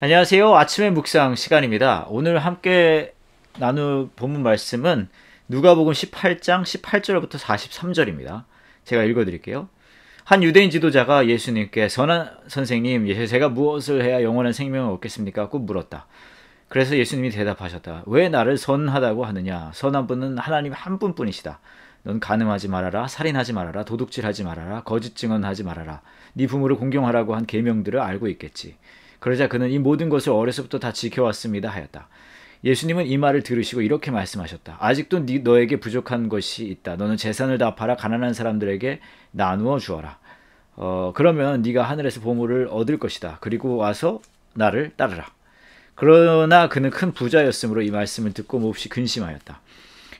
안녕하세요. 아침의 묵상 시간입니다. 오늘 함께 나눌 본문 말씀은 누가복음 18장 18절부터 43절입니다. 제가 읽어 드릴게요. 한 유대인 지도자가 예수님께 선한 선생님, 제가 무엇을 해야 영원한 생명을 얻겠습니까? 꼭 물었다. 그래서 예수님이 대답하셨다. 왜 나를 선하다고 하느냐? 선한 분은 하나님 한 분뿐이시다. 넌 가늠하지 말아라, 살인하지 말아라, 도둑질하지 말아라, 거짓 증언하지 말아라. 네 부모를 공경하라고 한 계명들을 알고 있겠지. 그러자 그는 이 모든 것을 어려서부터 다 지켜왔습니다 하였다. 예수님은 이 말을 들으시고 이렇게 말씀하셨다. 아직도 너에게 부족한 것이 있다. 너는 재산을 다 팔아 가난한 사람들에게 나누어 주어라. 어, 그러면 네가 하늘에서 보물을 얻을 것이다. 그리고 와서 나를 따르라. 그러나 그는 큰 부자였으므로 이 말씀을 듣고 몹시 근심하였다.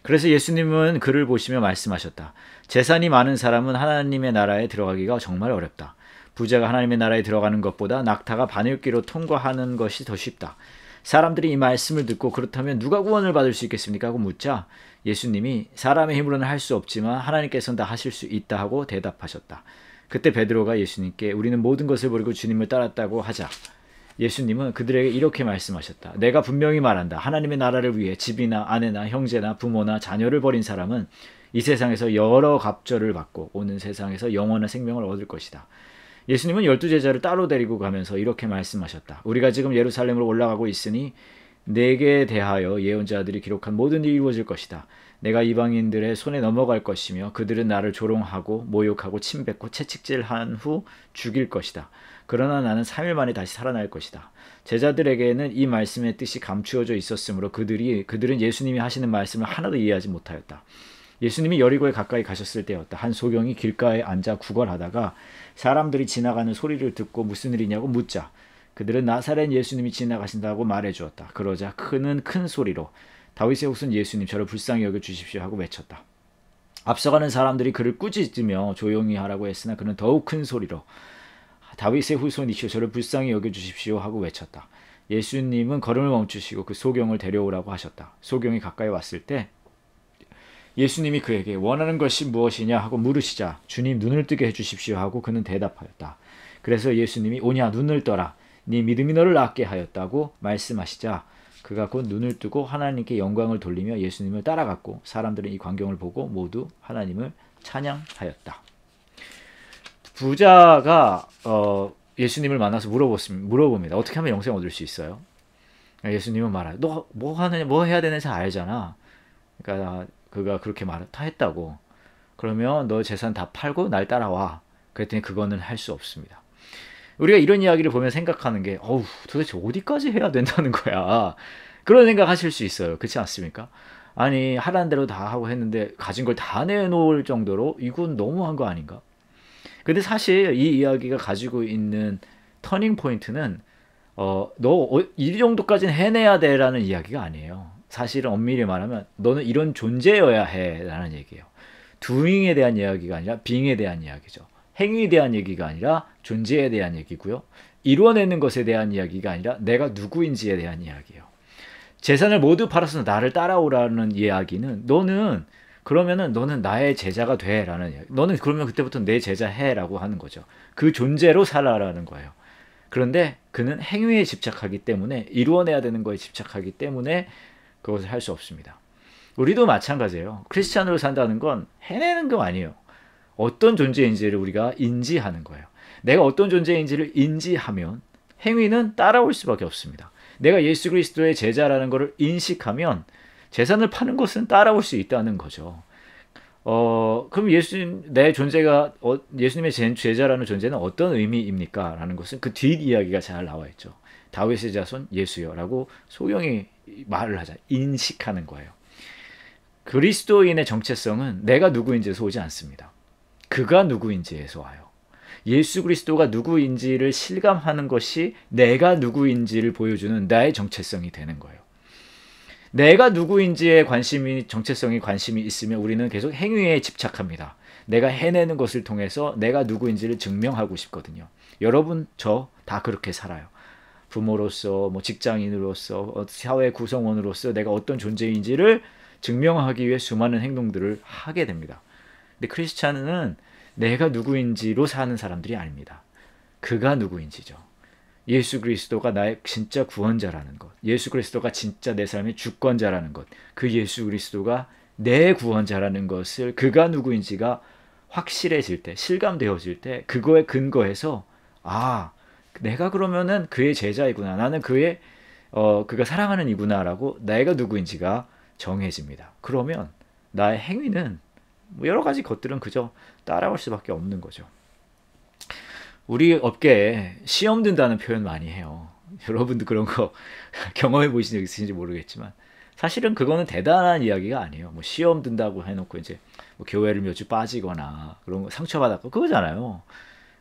그래서 예수님은 그를 보시며 말씀하셨다. 재산이 많은 사람은 하나님의 나라에 들어가기가 정말 어렵다. 부자가 하나님의 나라에 들어가는 것보다 낙타가 바늘귀로 통과하는 것이 더 쉽다. 사람들이 이 말씀을 듣고 그렇다면 누가 구원을 받을 수 있겠습니까? 하고 묻자 예수님이 사람의 힘으로는 할 수 없지만 하나님께서는 다 하실 수 있다 하고 대답하셨다. 그때 베드로가 예수님께 우리는 모든 것을 버리고 주님을 따랐다고 하자. 예수님은 그들에게 이렇게 말씀하셨다. 내가 분명히 말한다. 하나님의 나라를 위해 집이나 아내나 형제나 부모나 자녀를 버린 사람은 이 세상에서 여러 갑절을 받고 오는 세상에서 영원한 생명을 얻을 것이다. 예수님은 열두 제자를 따로 데리고 가면서 이렇게 말씀하셨다. 우리가 지금 예루살렘으로 올라가고 있으니 내게 대하여 예언자들이 기록한 모든 일이 이루어질 것이다. 내가 이방인들의 손에 넘어갈 것이며 그들은 나를 조롱하고 모욕하고 침뱉고 채찍질한 후 죽일 것이다. 그러나 나는 3일 만에 다시 살아날 것이다. 제자들에게는 이 말씀의 뜻이 감추어져 있었으므로 그들이 그들은 예수님이 하시는 말씀을 하나도 이해하지 못하였다. 예수님이 여리고에 가까이 가셨을 때였다. 한 소경이 길가에 앉아 구걸하다가 사람들이 지나가는 소리를 듣고 무슨 일이냐고 묻자 그들은 나사렛 예수님이 지나가신다고 말해 주었다. 그러자 크는 큰 소리로 다윗의 후손 예수님 저를 불쌍히 여겨 주십시오 하고 외쳤다. 앞서가는 사람들이 그를 꾸짖으며 조용히 하라고 했으나 그는 더욱 큰 소리로 다윗의 후손이시오 저를 불쌍히 여겨 주십시오 하고 외쳤다. 예수님은 걸음을 멈추시고 그 소경을 데려오라고 하셨다. 소경이 가까이 왔을 때 예수님이 그에게 원하는 것이 무엇이냐 하고 물으시자 주님 눈을 뜨게 해주십시오 하고 그는 대답하였다. 그래서 예수님이 오냐 눈을 떠라 네 믿음이 너를 낫게 하였다고 말씀하시자 그가 곧 눈을 뜨고 하나님께 영광을 돌리며 예수님을 따라갔고 사람들은 이 광경을 보고 모두 하나님을 찬양하였다. 부자가 어, 예수님을 만나서 물어봅니다. 어떻게 하면 영생 얻을 수 있어요? 예수님은 말하요. 너뭐 하느냐, 뭐 해야 되는지 알잖아. 그러니까 그가 그렇게 말했다 했다고. 그러면 너 재산 다 팔고 날 따라와. 그랬더니 그거는 할 수 없습니다. 우리가 이런 이야기를 보면 생각하는 게 어우 도대체 어디까지 해야 된다는 거야. 그런 생각 하실 수 있어요. 그렇지 않습니까? 아니 하라는 대로 다 하고 했는데 가진 걸 다 내놓을 정도로 이건 너무한 거 아닌가? 근데 사실 이 이야기가 가지고 있는 터닝 포인트는 어, 너이 어, 정도까지는 해내야 돼라는 이야기가 아니에요. 사실은 엄밀히 말하면 너는 이런 존재여야 해라는 얘기예요. 두잉에 대한 이야기가 아니라 빙에 대한 이야기죠. 행위에 대한 얘기가 아니라 존재에 대한 얘기고요. 이루어내는 것에 대한 이야기가 아니라 내가 누구인지에 대한 이야기예요. 재산을 모두 팔아서 나를 따라오라는 이야기는 너는 그러면은 너는 나의 제자가 돼라는 이야기. 너는 그러면 그때부터 내 제자 해라고 하는 거죠. 그 존재로 살아라는 거예요. 그런데 그는 행위에 집착하기 때문에 이루어내야 되는 거에 집착하기 때문에 그것을 할 수 없습니다. 우리도 마찬가지예요. 크리스찬으로 산다는 건 해내는 거 아니에요. 어떤 존재인지를 우리가 인지하는 거예요. 내가 어떤 존재인지를 인지하면 행위는 따라올 수밖에 없습니다. 내가 예수 그리스도의 제자라는 것을 인식하면 재산을 파는 것은 따라올 수 있다는 거죠. 어, 그럼 예수님, 내 존재가, 어, 예수님의 제자라는 존재는 어떤 의미입니까? 라는 것은 그 뒷이야기가 잘 나와 있죠. 다윗의 자손 예수여라고 소경이 말을 하자 인식하는 거예요. 그리스도인의 정체성은 내가 누구인지에서 오지 않습니다. 그가 누구인지에서 와요. 예수 그리스도가 누구인지를 실감하는 것이 내가 누구인지를 보여주는 나의 정체성이 되는 거예요. 내가 누구인지에 관심이 정체성이 관심이 있으면 우리는 계속 행위에 집착합니다. 내가 해내는 것을 통해서 내가 누구인지를 증명하고 싶거든요. 여러분 저 다 그렇게 살아요. 부모로서 뭐 직장인으로서 어, 사회 구성원으로서 내가 어떤 존재인지를 증명하기 위해 수많은 행동들을 하게 됩니다. 근데 크리스찬은 내가 누구인지로 사는 사람들이 아닙니다. 그가 누구인지죠. 예수 그리스도가 나의 진짜 구원자라는 것. 예수 그리스도가 진짜 내 삶의 주권자라는 것. 그 예수 그리스도가 내 구원자라는 것을 그가 누구인지가 확실해질 때, 실감되어질 때, 그거에 근거해서, 아, 내가 그러면은 그의 제자이구나. 나는 그의 어, 그가 사랑하는 이구나라고 내가 누구인지가 정해집니다. 그러면 나의 행위는 뭐 여러 가지 것들은 그저 따라올 수밖에 없는 거죠. 우리 업계에 시험 든다는 표현 많이 해요. 여러분도 그런 거 경험해 보신 적 있으신지 모르겠지만 사실은 그거는 대단한 이야기가 아니에요. 뭐 시험 든다고 해놓고 이제 뭐 교회를 몇 주 빠지거나 그런 거 상처받았고 그거잖아요.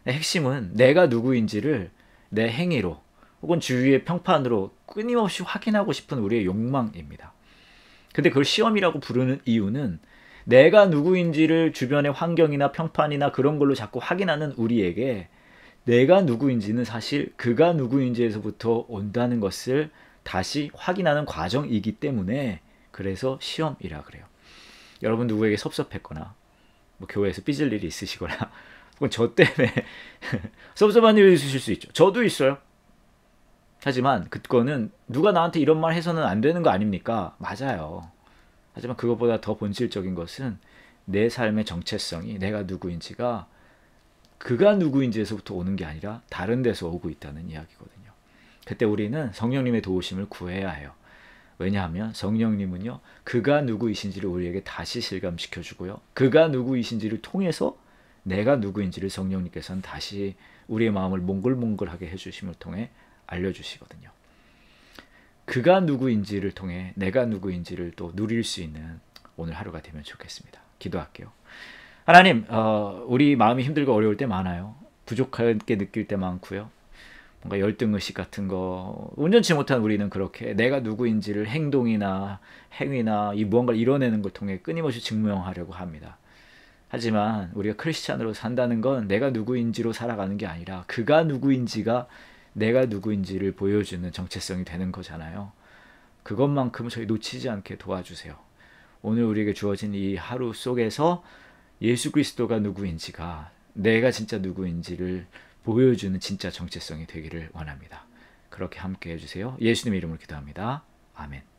핵심은 내가 누구인지를 내 행위로 혹은 주위의 평판으로 끊임없이 확인하고 싶은 우리의 욕망입니다. 근데 그걸 시험이라고 부르는 이유는 내가 누구인지를 주변의 환경이나 평판이나 그런 걸로 자꾸 확인하는 우리에게 내가 누구인지는 사실 그가 누구인지에서부터 온다는 것을 다시 확인하는 과정이기 때문에 그래서 시험이라 그래요. 여러분 누구에게 섭섭했거나 뭐 교회에서 삐질 일이 있으시거나 그건 저 때문에 섭섭한 일이 있으실 수 있죠. 저도 있어요. 하지만 그거는 누가 나한테 이런 말 해서는 안 되는 거 아닙니까? 맞아요. 하지만 그것보다 더 본질적인 것은 내 삶의 정체성이 내가 누구인지가 그가 누구인지에서부터 오는 게 아니라 다른 데서 오고 있다는 이야기거든요. 그때 우리는 성령님의 도우심을 구해야 해요. 왜냐하면 성령님은요, 그가 누구이신지를 우리에게 다시 실감시켜 주고요. 그가 누구이신지를 통해서 내가 누구인지를 성령님께서는 다시 우리의 마음을 몽글몽글하게 해주심을 통해 알려주시거든요. 그가 누구인지를 통해 내가 누구인지를 또 누릴 수 있는 오늘 하루가 되면 좋겠습니다. 기도할게요. 하나님, 어, 우리 마음이 힘들고 어려울 때 많아요. 부족하게 느낄 때 많고요. 뭔가 열등의식 같은 거운전치 못한 우리는 그렇게 내가 누구인지를 행동이나 행위나 이 무언가를 이뤄내는 걸 통해 끊임없이 증명하려고 합니다. 하지만 우리가 크리스찬으로 산다는 건 내가 누구인지로 살아가는 게 아니라 그가 누구인지가 내가 누구인지를 보여주는 정체성이 되는 거잖아요. 그것만큼 저희 놓치지 않게 도와주세요. 오늘 우리에게 주어진 이 하루 속에서 예수 그리스도가 누구인지가 내가 진짜 누구인지를 보여주는 진짜 정체성이 되기를 원합니다. 그렇게 함께 해주세요. 예수님의 이름으로 기도합니다. 아멘.